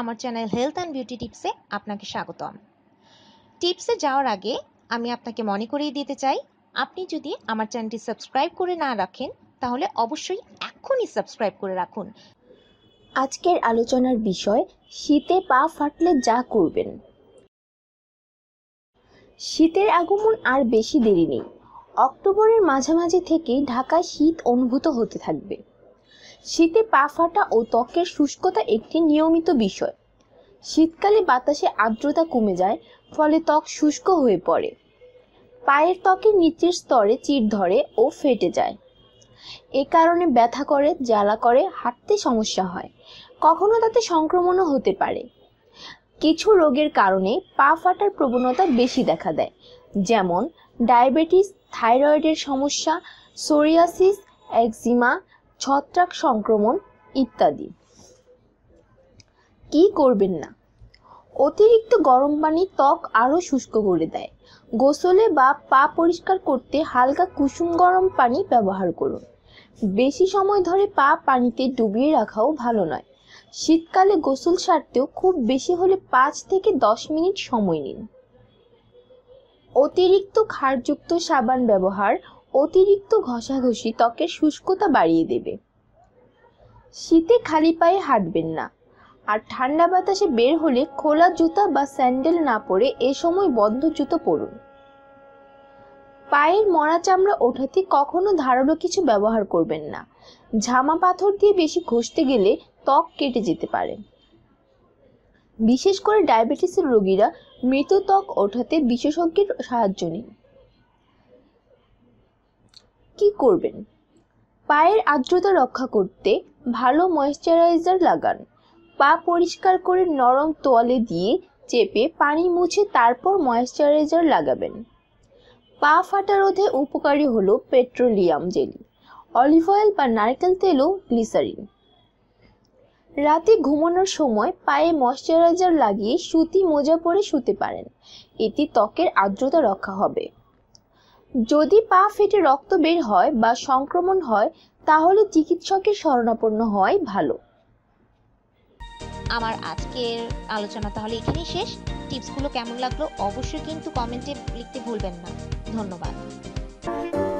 আমার channel health and beauty টিপসে আপনাকে স্বাগতম টিপসে যাওয়ার আগে আমি আপনাকে মনে করিয়ে দিতে চাই আপনি যদি আমার চ্যানেলটি সাবস্ক্রাইব করে না রাখেন তাহলে অবশ্যই এখনই সাবস্ক্রাইব করে রাখুন আজকের আলোচনার বিষয় শীতে পা ফাটলে যা করবেন শীতের আগমন আর বেশি দেরি নেই অক্টোবরের মাঝামাঝি থেকে ঢাকায় শীত অনুভূত হতে থাকবে শীতে পা ফাটা ও ত্বকের শুষ্কতা একটি নিয়মিত বিষয় শীতকালে বাতাসে আর্দ্রতা কমে যায় ফলে ত্বক শুষ্ক হয়ে পড়ে পায়ের ত্বকের নিচের স্তরে চিড় ধরে ও ফেটে যায় এ কারণে ব্যথা করে জ্বালা করে হাঁটতে সমস্যা হয় কখনো তাতে সংক্রমণও হতে পারে কিছু রোগের কারণে পা ফাটার প্রবণতা বেশি দেখা দেয় যেমন ডায়াবেটিস থাইরয়েডের সমস্যা সোরিয়াসিস একজিমা ছত্রাক সংক্রমণ ইত্যাদি কি করবেন না অতিরিক্ত গরম পানি ত্বক আরও শুষ্ক করে দেয় গোসলে বা পা পরিষ্কার করতে হালকা কুসুম গরম পানি ব্যবহার করুন বেশি সময় ধরে পা পানিতে ডুবিয়ে রাখাও ভালো নয় শীতকালে গোসল সারতেও খুব বেশি হলে পাঁচ থেকে দশ মিনিট সময় নিন অতিরিক্ত ক্ষারযুক্ত সাবান ব্যবহার অতিরিক্ত ঘষাঘষি ত্বকের শুষ্কতা বাড়িয়ে দেবে শীতে খালি পায়ে হাঁটবেন না আর ঠান্ডা বাতাসে বের হলে খোলা জুতা বা স্যান্ডেল না পরে এ সময় বন্ধ জুতো পরুন পায়ের মরা চামড়া ওঠাতে কখনো ধারালো কিছু ব্যবহার করবেন না ঝামা পাথর দিয়ে বেশি ঘষতে গেলে ত্বক কেটে যেতে পারে বিশেষ করে ডায়াবেটিসের রোগীরা মৃত ত্বক ওঠাতে বিশেষজ্ঞের সাহায্য নিন কি করবেন পায়ের আর্দ্রতা রক্ষা করতে ভালো ময়শ্চারাইজার লাগান পা পরিষ্কার করে নরম তোয়ালে দিয়ে চেপে পানি মুছে তারপর ময়শ্চারাইজার লাগাবেন পা ফাটা রোধে উপকারী হলো পেট্রোলিয়াম জেলি অলিভ অয়েল বা নারকেল তেলও গ্লিসারিন রাতে ঘুমানোর সময় পায়ে ময়শ্চারাইজার লাগিয়ে সুতি মোজা পরে শুতে পারেন এটি ত্বকের আর্দ্রতা রক্ষা হবে যদি পা ফেটে রক্ত বের হয় বা সংক্রমণ হয় তাহলে চিকিৎসকের শরণাপন্ন হয় ভালো আমার আজকের আলোচনা তাহলে এখানেই শেষ টিপসগুলো কেমন লাগলো অবশ্যই কিন্তু কমেন্টে লিখতে ভুলবেন না ধন্যবাদ